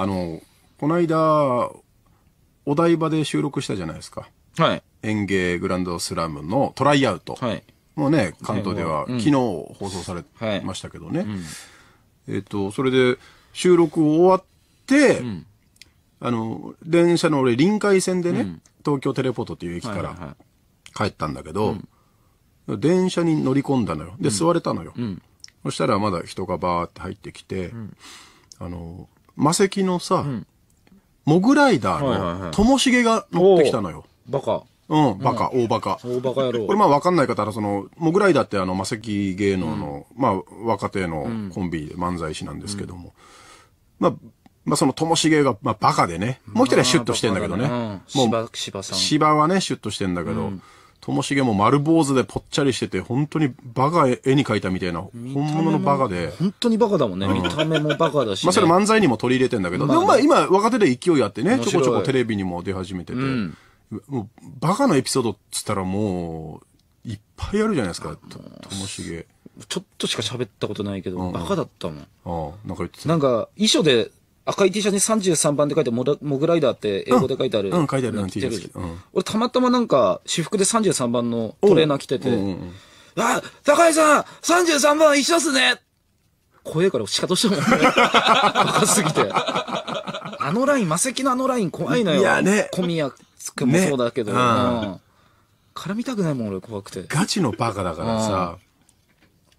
あの、この間、お台場で収録したじゃないですか。はい。園芸グランドスラムのトライアウト。はい。もうね、関東では昨日放送されましたけどね。えっと、それで収録終わって、あの、電車の俺臨海線でね、東京テレポートっていう駅から帰ったんだけど、電車に乗り込んだのよ。で、座れたのよ。そしたらまだ人がバーって入ってきて、あの、魔石のさ、んモグライダーのともしげが乗ってきたのよ。バカ。うん、バカ、大バカ。大バカ野郎これ。まあわかんない方は、その、モグライダーってあの、魔石芸能の、まあ若手のコンビで漫才師なんですけども。まあ、まあそのともしげが、まあバカでね。もう一人はシュッとしてんだけどね。まあねもう芝芝さん芝はね、シュッとしてんだけど、ともしげも丸坊主でぽっちゃりしてて、本当にバカ絵に描いたみたいな、本物のバカで。本当にバカだもんね。見た目もバカだし、ね、まあそれ漫才にも取り入れてんだけど、まあ、でもまあ今若手で勢いあってね、ちょこちょこテレビにも出始めてて、うん、もうバカのエピソードっつったらもう、いっぱいあるじゃないですか、ともしげ。ちょっとしか喋ったことないけど、うん、バカだったもん。ああ、なんか言ってた。なんか、遺書で赤い T シャツに33番って書いてモモグライダーって英語で書いてある。うん、書いてある。T シャツ。俺たまたまなんか、私服で33番のトレーナー着てて、あ、高井さん !33 番一緒っすね怖えから仕方したもんね。高 すぎて。あのライン、魔石のあのライン怖いのよ。いやね。小宮くんもそうだけど。ねうん、絡みたくないもん、俺怖くて。ガチのバカだからさ。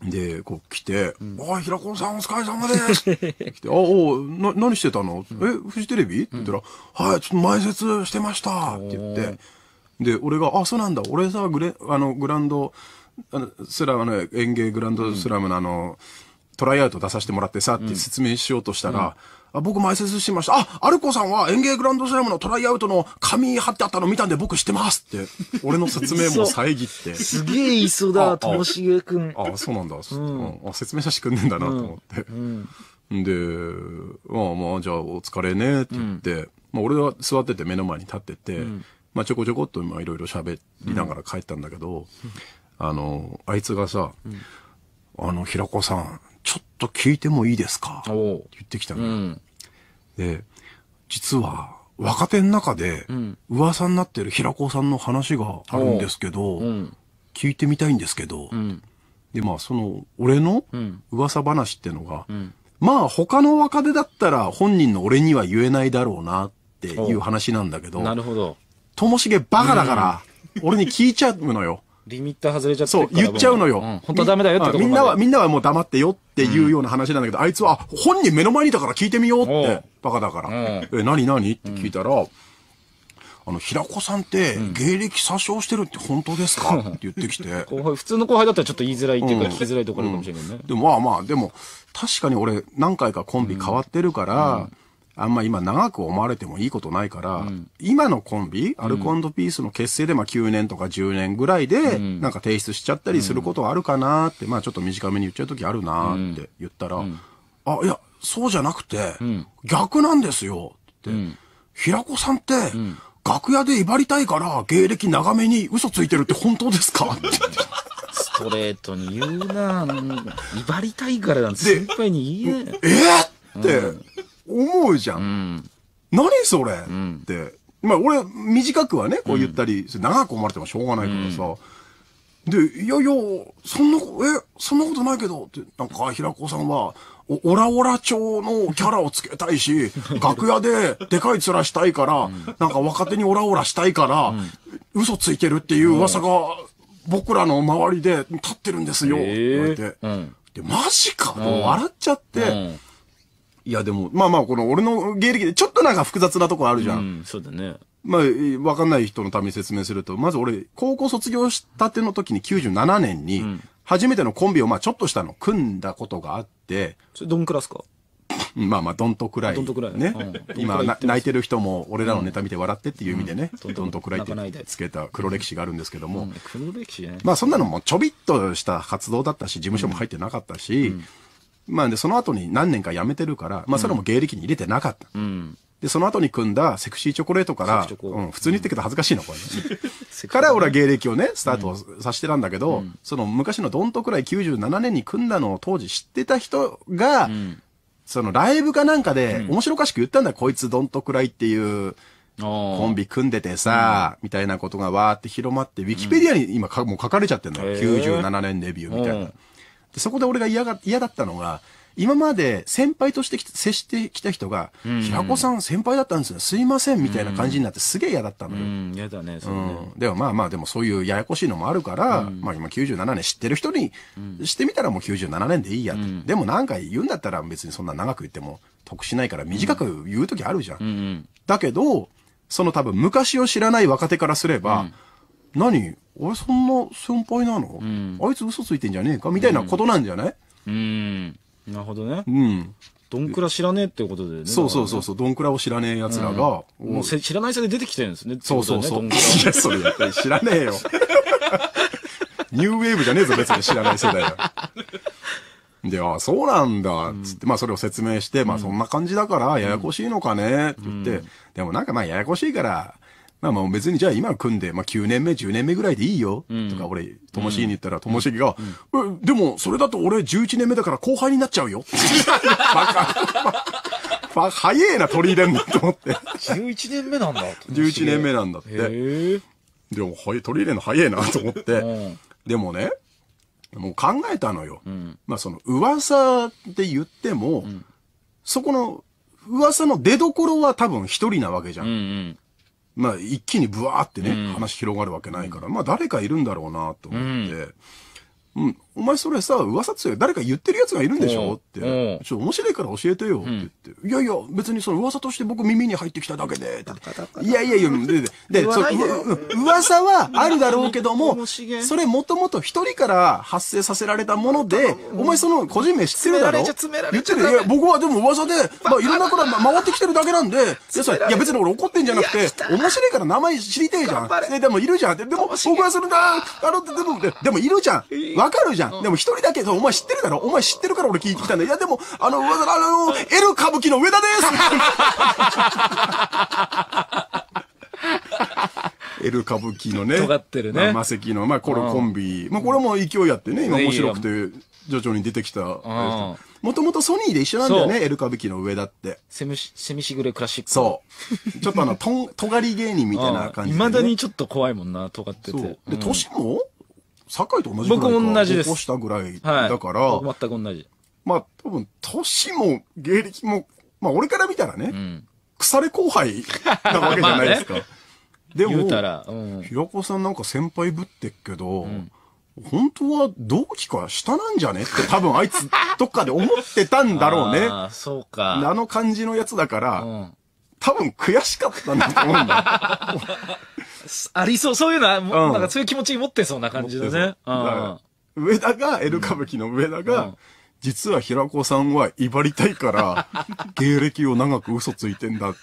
で、こう来て、うん、おい、平子さんお疲れ様です来て、あ、おな、何してたの、うん、え、フジテレビって言ったら、うん、はい、ちょっと前説してましたって言って、で、俺が、あ、そうなんだ、俺さ、グレ、あの、グランド、あのスラムの、園芸グランドスラムのあの、トライアウト出させてもらってさ、って説明しようとしたら、僕前説しました。あ、アルコさんは園芸グランドスラムのトライアウトの紙貼ってあったの見たんで僕知ってますって、俺の説明も遮って。すげえいそうだ、ともしげくん。あ、そうなんだ、うん、あ。説明させてくんねんだなと思って。うんで、まあまあ、じゃあお疲れねって言って、まあ俺は座ってて目の前に立ってて、まあちょこちょこっといろいろ喋りながら帰ったんだけど、あの、あいつがさ、あの、平子さん、ちょっと聞いてもいいですかって言ってきたの、うん、で、実は、若手の中で、噂になってる平子さんの話があるんですけど、うん、聞いてみたいんですけど、うん、で、まあ、その、俺の噂話ってのが、まあ、他の若手だったら本人の俺には言えないだろうなっていう話なんだけど、なるほど。ともしげバカだから、俺に聞いちゃうのよ。リミッター外れちゃってそう、言っちゃうのよ。うん、本当はダメだよってみんなは、みんなはもう黙ってよっていうような話なんだけど、うん、あいつは、本人目の前にいたから聞いてみようって、バカだから。え、何何って聞いたら、あの、平子さんって、芸歴詐称してるって本当ですか、って言ってきて。普通の後輩だったらちょっと言いづらいっていうか、聞きづらいところかもしれないね、うんうん、でもまあまあ、でも、確かに俺、何回かコンビ変わってるから、うんあんま今長く思われてもいいことないから、うん、今のコンビ、アルコピースの結成でまあ9年とか10年ぐらいで、なんか提出しちゃったりすることはあるかなって、まあちょっと短めに言っちゃう時あるなって言ったら、あ、いや、そうじゃなくて、逆なんですよって、平子さんって、楽屋で威張りたいから芸歴長めに嘘ついてるって本当ですか ストレートに言うな威張りたいからなんて先輩に言え。えって、うん思うじゃん。うん、何それ、うん、って。まあ俺、短くはね、こう言ったり、うん、長く思われてもしょうがないからさ。で、いやいや、そんな、え、そんなことないけど、って、なんか、平子さんは、オラオラ調のキャラをつけたいし、楽屋ででかい面したいから、うん、なんか若手にオラオラしたいから、うん、嘘ついてるっていう噂が、僕らの周りで立ってるんですよ、って言われて。えーうん、で、マジか、もう笑っちゃって、いやでも、まあまあ、この俺の芸歴でちょっとなんか複雑なとこあるじゃん。うん、そうだね。まあ、わかんない人のために説明すると、まず俺、高校卒業したての時に97年に、初めてのコンビをまあちょっとしたの、組んだことがあって。それどんくらすかまあまあ、どんとくらい。どんとくらい。ね。うん、今、泣いてる人も、俺らのネタ見て笑ってっていう意味でね、うん、どんとくらいってつけた黒歴史があるんですけども。うん、黒歴史ね。まあ、そんなのもちょびっとした活動だったし、事務所も入ってなかったし、まあで、その後に何年か辞めてるから、まあそれも芸歴に入れてなかった。うん。で、その後に組んだセクシーチョコレートから、うん、普通に言ってけど恥ずかしいの、これ、ね。から俺は芸歴をね、スタートさせてたんだけど、うん、その昔のどんとくらい97年に組んだのを当時知ってた人が、うん、そのライブかなんかで面白おかしく言ったんだ、こいつどんとくらいっていう、コンビ組んでてさ、みたいなことがわーって広まって、ウィキペディアに今か、もう書かれちゃってんのよ。97年デビューみたいな。そこで俺が嫌が、嫌だったのが、今まで先輩として接してきた人が、うん、平子さん先輩だったんですよ。すいません、みたいな感じになってすげえ嫌だったのよ。うん、嫌だね、そうね、うん。でもまあまあ、でもそういうややこしいのもあるから、うん、まあ今97年知ってる人にしてみたらもう97年でいいや、うん、でも何か言うんだったら別にそんな長く言っても得しないから短く言う時あるじゃん。だけど、その多分昔を知らない若手からすれば、何俺そんな先輩なの、うん、あいつ嘘ついてんじゃねえかみたいなことなんじゃない、うん、うん、なるほどね。うん。どんくら知らねえってことでね。そうそうそうそう、どんくらを知らねえ奴らが、うん、もう知らない人で出てきてるんですね。そうそうそう。ね、いや、それやっぱり知らねえよ。ニューウェーブじゃねえぞ、別に知らない世代は。で、ああ、そうなんだ、つって、まあそれを説明して、まあそんな感じだから、ややこしいのかね、って言って、でもなんかまあややこしいから、まあまあ別にじゃあ今組んで、まあ9年目、10年目ぐらいでいいよ、とか俺、ともしげに言ったら、ともしげが、え、でもそれだと俺11年目だから後輩になっちゃうよ。バカ。ば、早えな取り入れんのと思って。11年目なんだ。11年目なんだって。でも、取り入れんの早えなと思って。でもね、もう考えたのよ。まあその噂って言っても、そこの噂の出所は多分一人なわけじゃん。まあ、一気にブワーってね、話広がるわけないから、まあ、誰かいるんだろうなと思って、うん、お前それさ、噂つよ。誰か言ってる奴がいるんでしょって。ちょっと面白いから教えてよって言って。うん、いやいや、別にその噂として僕耳に入ってきただけで。いやいやいや、で、で、でそ噂はあるだろうけども、それもともと一人から発生させられたもので、お前その個人名知ってるだろ言ってる。いや、僕はでも噂で、まあいろんなこと回ってきてるだけなんで、いや別に俺怒ってんじゃなくて、面白いから名前知りてえじゃん。で、でもいるじゃん。でも僕はそれだ、あの、でも、でもいるじゃん。わかるじゃん。でも一人だけ、お前知ってるだろお前知ってるから俺聞いてきたんだ。いやでも、あの、あの、ル歌舞伎の上田です エル歌舞伎のね。尖ってるね。まあ、魔石の、まあこれコンビ。まあこれも勢いやってね、今面白くて、徐々に出てきた。もともとソニーで一緒なんだよね、エル歌舞伎の上田って。セミシ、セミシグレクラシック。そう。ちょっとあの、とん、尖り芸人みたいな感じ、ね。未だにちょっと怖いもんな、尖ってて。そう。で、年も、酒井と同じぐらいか僕同じです起こしたぐらいだから、僕全く同じ。まあ多分、年も芸歴も、まあ俺から見たらね、うん。腐れ後輩なわけじゃないですか。でもう、ん。平子さんなんか先輩ぶってっけど、本当は同期か下なんじゃねって多分あいつどっかで思ってたんだろうね。ああ、そうか。あの感じのやつだから、うん。多分悔しかったんだと思うんだ。ありそう。そういうのは、うんなんかそういう気持ち持ってそうな感じだね。うん。上田が、エル歌舞伎の上田が、うん実は平子さんは威張りたいから、芸歴を長く嘘ついてんだって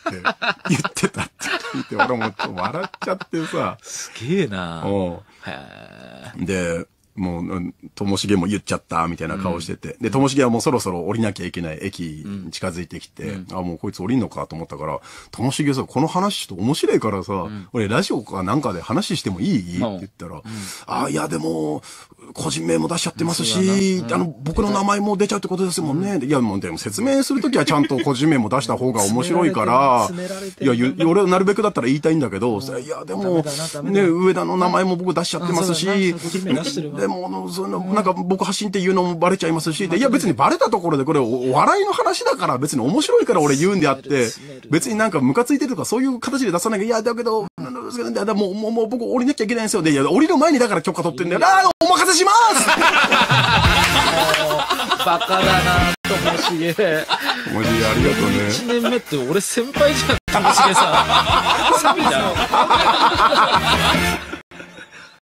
言ってたって聞いて、俺もちょっと笑っちゃってさ。すげえなうんへで、もう、ともしげも言っちゃった、みたいな顔してて。うん、で、ともしげはもうそろそろ降りなきゃいけない駅に近づいてきて、うん、あ、もうこいつ降りんのかと思ったから、ともしげさ、この話ちょっと面白いからさ、うん、俺ラジオかなんかで話してもいいって言ったら、あ、いやでも、個人名も出しちゃってますし、あの、僕の名前も出ちゃうってことですもんね。いや、もうでも説明するときはちゃんと個人名も出した方が面白いから、いや、俺はなるべくだったら言いたいんだけど、いや、でも、ね、上田の名前も僕出しちゃってますし、でも、その、なんか僕発信っていうのもバレちゃいますし、いや、別にバレたところでこれお笑いの話だから、別に面白いから俺言うんであって、別になんかムカついてるとかそういう形で出さなゃ、いや、だけど、ですけど、ね、だもう、もう、もう僕降りなきゃいけないんですよね。いや、降りる前にだから許可取ってんだよ。ああ、お任せします バカだなともしげ。ともしげ、ありがとうね。1年目って俺先輩じゃん、ともしげさん。サビだ。